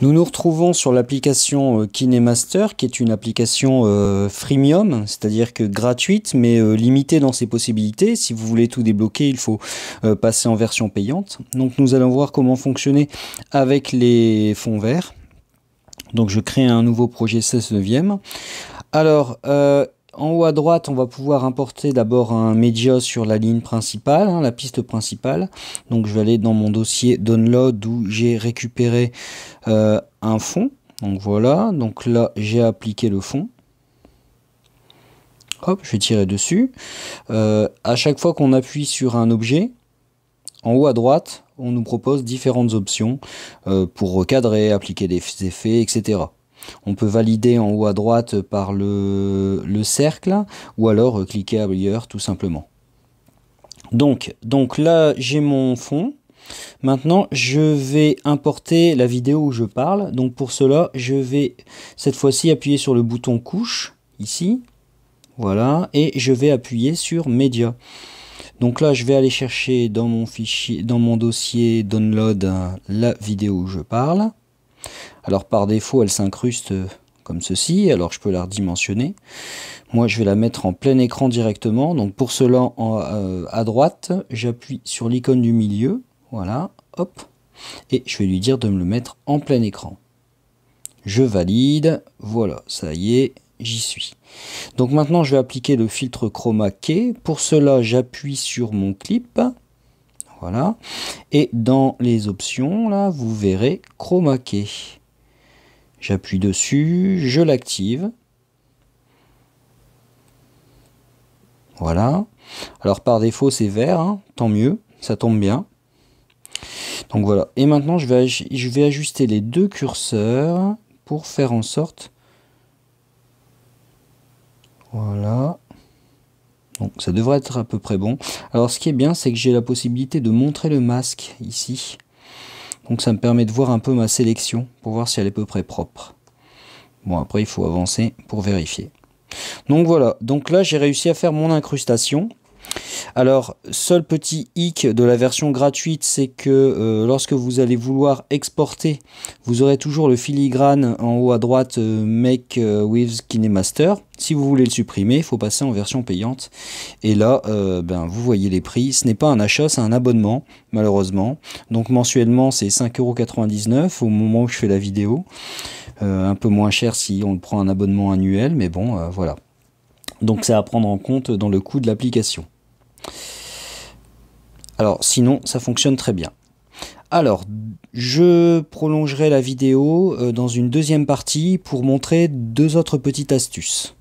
Nous nous retrouvons sur l'application euh, KineMaster, qui est une application euh, freemium, c'est-à-dire que gratuite, mais euh, limitée dans ses possibilités. Si vous voulez tout débloquer, il faut passer en version payante. Donc nous allons voir comment fonctionner avec les fonds verts. Donc je crée un nouveau projet 16 neuvième. Alors, en haut à droite, on va pouvoir importer d'abord un média sur la ligne principale, hein, la piste principale. Donc je vais aller dans mon dossier download où j'ai récupéré euh, un fond. Donc voilà, donc là j'ai appliqué le fond. Hop, je vais tirer dessus. A euh, à chaque fois qu'on appuie sur un objet, en haut à droite, on nous propose différentes options euh, pour recadrer, appliquer des effets, etc. On peut valider en haut à droite par le, cercle ou alors euh, cliquer ailleurs tout simplement. Donc, là, j'ai mon fond. Maintenant, je vais importer la vidéo où je parle. Donc pour cela, je vais cette fois-ci appuyer sur le bouton couche, ici. Voilà, et je vais appuyer sur média. Donc là, je vais aller chercher dans mon fichier, dans mon dossier download euh, la vidéo où je parle. Alors par défaut, elle s'incruste euh, comme ceci, alors je peux la redimensionner. Moi, je vais la mettre en plein écran directement. Donc pour cela, euh, à droite, j'appuie sur l'icône du milieu. Voilà, hop. Et je vais lui dire de me le mettre en plein écran. Je valide. Voilà, ça y est, j'y suis. Donc maintenant, je vais appliquer le filtre chroma key. Pour cela, j'appuie sur mon clip. Voilà. Et dans les options, là, vous verrez chroma key. J'appuie dessus, je l'active. Voilà. Alors par défaut c'est vert, hein. tant mieux, ça tombe bien. Donc voilà. Et maintenant je vais, je vais ajuster les deux curseurs pour faire en sorte... Voilà. Donc ça devrait être à peu près bon. Alors ce qui est bien c'est que j'ai la possibilité de montrer le masque ici. Donc ça me permet de voir un peu ma sélection pour voir si elle est à peu près propre. Bon après il faut avancer pour vérifier. Donc voilà, donc là j'ai réussi à faire mon incrustation. Alors, seul petit hic de la version gratuite, c'est que euh, lorsque vous allez vouloir exporter, vous aurez toujours le filigrane en haut à droite euh, Make euh, with KineMaster. Si vous voulez le supprimer, il faut passer en version payante. Et là, ben, vous voyez les prix. Ce n'est pas un achat, c'est un abonnement, malheureusement. Donc mensuellement, c'est 5,99€ au moment où je fais la vidéo. un peu moins cher si on prend un abonnement annuel, mais bon, voilà. Donc c'est à prendre en compte dans le coût de l'application. Alors sinon, ça fonctionne très bien. Alors, je prolongerai la vidéo euh, dans une deuxième partie pour montrer deux autres petites astuces.